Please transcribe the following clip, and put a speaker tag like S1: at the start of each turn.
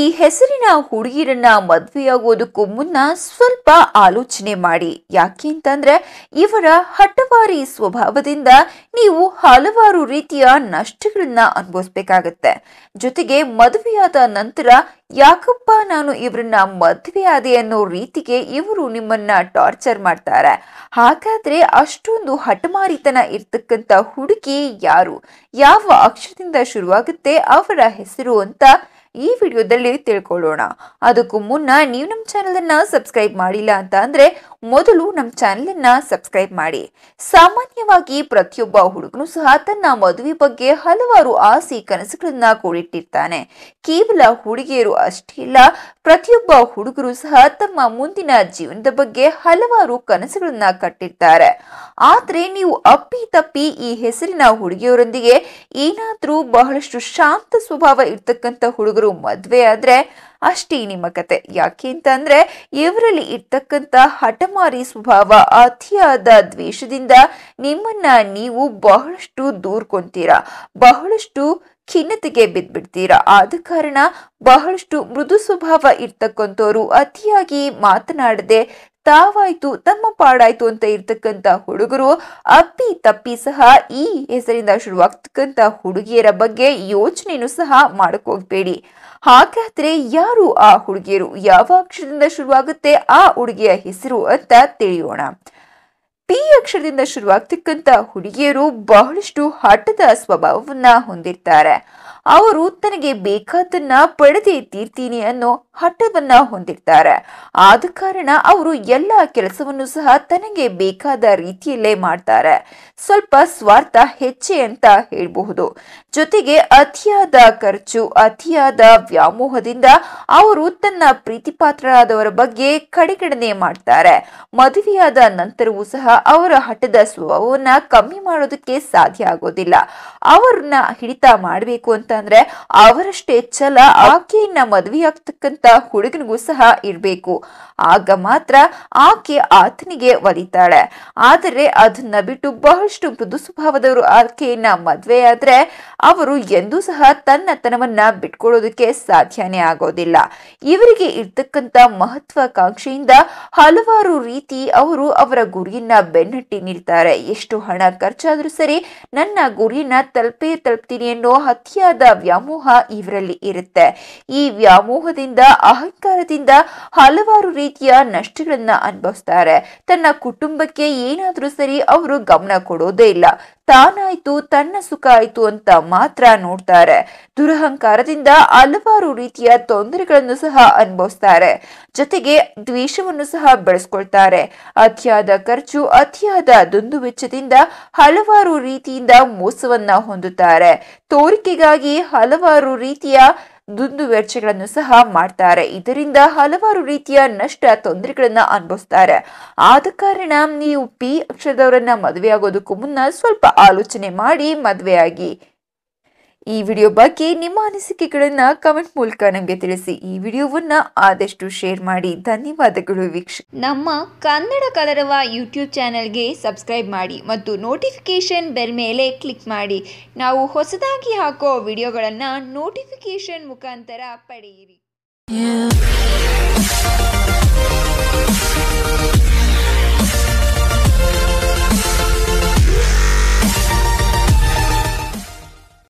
S1: ಈ ಹೆಸರಿನ ಹುಡುಗಿರನ್ನ ಮದುವೆಯಾಗೋದಕ್ಕೂ ಮುನ್ನ ಸ್ವಲ್ಪ ಆಲೋಚನೆ ಮಾಡಿ ಯಾಕೆ ಅಂತಂದ್ರೆ ಇವರ ಹಠವಾರಿ ಸ್ವಭಾವದಿಂದ ನೀವು ಹಲವಾರು ರೀತಿಯ ನಷ್ಟಗಳನ್ನ ಅನುಭವಿಸ್ಬೇಕಾಗತ್ತೆ ಜೊತೆಗೆ ಮದುವೆಯಾದ ನಂತರ ಯಾಕಪ್ಪ ನಾನು ಇವರನ್ನ ಮದುವೆ ಆದೆ ಅನ್ನೋ ರೀತಿಗೆ ಇವರು ನಿಮ್ಮನ್ನ ಟಾರ್ಚರ್ ಮಾಡ್ತಾರೆ ಹಾಗಾದ್ರೆ ಅಷ್ಟೊಂದು ಹಠಮಾರಿತನ ಇರ್ತಕ್ಕಂಥ ಹುಡುಗಿ ಯಾರು ಯಾವ ಅಕ್ಷರದಿಂದ ಶುರುವಾಗುತ್ತೆ ಅವರ ಹೆಸರು ಅಂತ ಈ ವಿಡಿಯೋದಲ್ಲಿ ತಿಳ್ಕೊಳ್ಳೋಣ ಅದಕ್ಕೂ ಮುನ್ನ ನೀವು ನಮ್ಮ ಚಾನಲನ್ನು ಸಬ್ಸ್ಕ್ರೈಬ್ ಮಾಡಿಲ್ಲ ಅಂತ ಅಂದ್ರೆ ಮೊದಲು ನಮ್ಮ ಚಾನಲನ್ನು ಸಬ್ಸ್ಕ್ರೈಬ್ ಮಾಡಿ ಸಾಮಾನ್ಯವಾಗಿ ಪ್ರತಿಯೊಬ್ಬ ಹುಡುಗನು ಸಹ ತನ್ನ ಮದುವೆ ಬಗ್ಗೆ ಹಲವಾರು ಆಸೆ ಕನಸುಗಳನ್ನ ಕೂಡಿಟ್ಟಿರ್ತಾನೆ ಕೇವಲ ಹುಡುಗಿಯರು ಅಷ್ಟೇ ಇಲ್ಲ ಪ್ರತಿಯೊಬ್ಬ ಹುಡುಗರು ಸಹ ತಮ್ಮ ಮುಂದಿನ ಜೀವನದ ಬಗ್ಗೆ ಹಲವಾರು ಕನಸುಗಳನ್ನ ಕಟ್ಟಿರ್ತಾರೆ ಆದ್ರೆ ನೀವು ಅಪ್ಪಿ ತಪ್ಪಿ ಈ ಹೆಸರಿನ ಹುಡುಗಿಯರೊಂದಿಗೆ ಏನಾದರೂ ಬಹಳಷ್ಟು ಶಾಂತ ಸ್ವಭಾವ ಇರ್ತಕ್ಕಂಥ ಹುಡುಗರು ಇವರು ಆದ್ರೆ ಅಷ್ಟೇ ನಿಮ್ಮ ಕತೆ ಯಾಕೆ ಅಂತಂದ್ರೆ ಇವರಲ್ಲಿ ಇರ್ತಕ್ಕಂಥ ಹಠಮಾರಿ ಸ್ವಭಾವ ಅತಿಯಾದ ದ್ವೇಷದಿಂದ ನಿಮ್ಮನ್ನ ನೀವು ಬಹಳಷ್ಟು ದೂರ್ಕೊಂತೀರಾ ಬಹಳಷ್ಟು ಖಿನ್ನತೆಗೆ ಬಿದ್ದ್ಬಿಡ್ತೀರಾ ಆದ ಕಾರಣ ಬಹಳಷ್ಟು ಮೃದು ಸ್ವಭಾವ ಇರ್ತಕ್ಕಂಥವ್ರು ಅತಿಯಾಗಿ ಮಾತನಾಡದೆ ತಾವಾಯ್ತು ತಮ್ಮ ಪಾಡಾಯ್ತು ಅಂತ ಇರ್ತಕ್ಕಂತ ಹುಡುಗರು ಅಪ್ಪಿ ತಪ್ಪಿ ಸಹ ಈ ಹೆಸರಿಂದ ಶುರುವಾಗ್ತಕ್ಕಂತ ಹುಡುಗಿಯರ ಬಗ್ಗೆ ಯೋಚನೆಯನ್ನು ಸಹ ಮಾಡಕ್ಕೋಗ್ಬೇಡಿ ಹಾಗಾದ್ರೆ ಯಾರು ಆ ಹುಡುಗಿಯರು ಯಾವ ಅಕ್ಷರದಿಂದ ಶುರುವಾಗುತ್ತೆ ಆ ಹುಡುಗಿಯ ಹೆಸರು ಅಂತ ತಿಳಿಯೋಣ ಪಿ ಅಕ್ಷರದಿಂದ ಶುರುವಾಗ್ತಕ್ಕಂತ ಹುಡುಗಿಯರು ಬಹಳಷ್ಟು ಹಠದ ಸ್ವಭಾವವನ್ನ ಹೊಂದಿರ್ತಾರೆ ಅವರು ತನಗೆ ಬೇಕಾದನ್ನ ಪಡೆದೇ ತೀರ್ತೀನಿ ಅನ್ನೋ ಹಠವನ್ನ ಹೊಂದಿರ್ತಾರೆ ಆದ ಕಾರಣ ಅವರು ಎಲ್ಲ ಕೆಲಸವನ್ನು ಸಹ ತನಗೆ ಬೇಕಾದ ರೀತಿಯಲ್ಲೇ ಮಾಡ್ತಾರೆ ಸ್ವಲ್ಪ ಸ್ವಾರ್ಥ ಹೆಚ್ಚೆ ಅಂತ ಹೇಳಬಹುದು ಜೊತೆಗೆ ಅತಿಯಾದ ಖರ್ಚು ಅತಿಯಾದ ವ್ಯಾಮೋಹದಿಂದ ಅವರು ತನ್ನ ಪ್ರೀತಿಪಾತ್ರರಾದವರ ಬಗ್ಗೆ ಕಡೆಗಣನೆ ಮಾಡ್ತಾರೆ ಮದುವೆಯಾದ ನಂತರವೂ ಸಹ ಅವರ ಹಠದ ಸ್ವಭಾವವನ್ನ ಕಮ್ಮಿ ಮಾಡೋದಕ್ಕೆ ಸಾಧ್ಯ ಆಗೋದಿಲ್ಲ ಅವರನ್ನ ಹಿಡಿತ ಮಾಡಬೇಕು ಅಂತ ಅಂದ್ರೆ ಅವರಷ್ಟೇ ಛಲ ಆಕೆಯನ್ನ ಆಗ್ತಕ್ಕಂತ ಹುಡುಗನಿಗೂ ಸಹ ಇರ್ಬೇಕು ಆಗ ಮಾತ್ರ ಆಕೆ ಆತನಿಗೆ ಒಲಿತಾಳೆ ಆದರೆ ಅದನ್ನ ಬಿಟ್ಟು ಬಹಳಷ್ಟು ಮೃದು ಸ್ವಭಾವದವರು ಆಕೆಯನ್ನ ಮದ್ವೆ ಆದ್ರೆ ಅವರು ಎಂದೂ ಸಹ ತನ್ನತನವನ್ನ ಬಿಟ್ಕೊಳ್ಳೋದಕ್ಕೆ ಸಾಧ್ಯನೇ ಆಗೋದಿಲ್ಲ ಇವರಿಗೆ ಇರ್ತಕ್ಕಂತ ಮಹತ್ವಾಕಾಂಕ್ಷೆಯಿಂದ ಹಲವಾರು ರೀತಿ ಅವರು ಅವರ ಗುರಿಯನ್ನ ಬೆನ್ನಟ್ಟಿ ನಿಲ್ತಾರೆ ಎಷ್ಟು ಹಣ ಖರ್ಚಾದ್ರೂ ಸರಿ ನನ್ನ ಗುರಿಯನ್ನ ತಲುಪೇ ತಲುಪ್ತೀನಿ ಅನ್ನೋ ಅತಿಯಾದ ವ್ಯಾಮೋಹ ಇವರಲ್ಲಿ ಇರುತ್ತೆ ಈ ವ್ಯಾಮೋಹದಿಂದ ಅಹಂಕಾರದಿಂದ ಹಲವಾರು ರೀತಿಯ ನಷ್ಟಗಳನ್ನ ಅನುಭವಿಸ್ತಾರೆ ತನ್ನ ಕುಟುಂಬಕ್ಕೆ ಏನಾದ್ರೂ ಸರಿ ಅವರು ಗಮನ ಕೊಡೋದೇ ಇಲ್ಲ ತಾನಾಯ್ತು ತನ್ನ ಸುಖ ಆಯ್ತು ಅಂತ ಮಾತ್ರ ನೋಡ್ತಾರೆ ದುರಹಂಕಾರದಿಂದ ಹಲವಾರು ರೀತಿಯ ತೊಂದರೆಗಳನ್ನು ಸಹ ಅನುಭವಿಸ್ತಾರೆ ಜೊತೆಗೆ ದ್ವೇಷವನ್ನು ಸಹ ಬೆಳೆಸ್ಕೊಳ್ತಾರೆ ಅತಿಯಾದ ಖರ್ಚು ಅತಿಯಾದ ದುಂದುವೆಚ್ಚದಿಂದ ಹಲವಾರು ರೀತಿಯಿಂದ ಮೋಸವನ್ನ ಹೊಂದುತ್ತಾರೆ ತೋರಿಕೆಗಾಗಿ ಹಲವಾರು ರೀತಿಯ ದುಂದುವೆರ್ಚೆಗಳನ್ನು ಸಹ ಮಾಡ್ತಾರೆ ಇದರಿಂದ ಹಲವಾರು ರೀತಿಯ ನಷ್ಟ ತೊಂದರೆಗಳನ್ನ ಅನುಭವಿಸ್ತಾರೆ ಆದ ಕಾರಣ ನೀವು ಪಿ ಅಕ್ಷರದವರನ್ನ ಮದುವೆ ಆಗೋದಕ್ಕೂ ಮುನ್ನ ಸ್ವಲ್ಪ ಆಲೋಚನೆ ಮಾಡಿ ಮದುವೆಯಾಗಿ ಈ ವಿಡಿಯೋ ಬಗ್ಗೆ ನಿಮ್ಮ ಅನಿಸಿಕೆಗಳನ್ನು ಕಮೆಂಟ್ ಮೂಲಕ ನಮಗೆ ತಿಳಿಸಿ ಈ ವಿಡಿಯೋವನ್ನು ಆದಷ್ಟು ಶೇರ್ ಮಾಡಿ ಧನ್ಯವಾದಗಳು ವೀಕ್ಷಕ ನಮ್ಮ ಕನ್ನಡ ಕಲರವ ಯೂಟ್ಯೂಬ್ ಚಾನೆಲ್ಗೆ ಸಬ್ಸ್ಕ್ರೈಬ್ ಮಾಡಿ ಮತ್ತು ನೋಟಿಫಿಕೇಶನ್ ಬೆಲ್ ಮೇಲೆ ಕ್ಲಿಕ್ ಮಾಡಿ ನಾವು ಹೊಸದಾಗಿ ಹಾಕೋ ವಿಡಿಯೋಗಳನ್ನು ನೋಟಿಫಿಕೇಶನ್ ಮುಖಾಂತರ ಪಡೆಯಿರಿ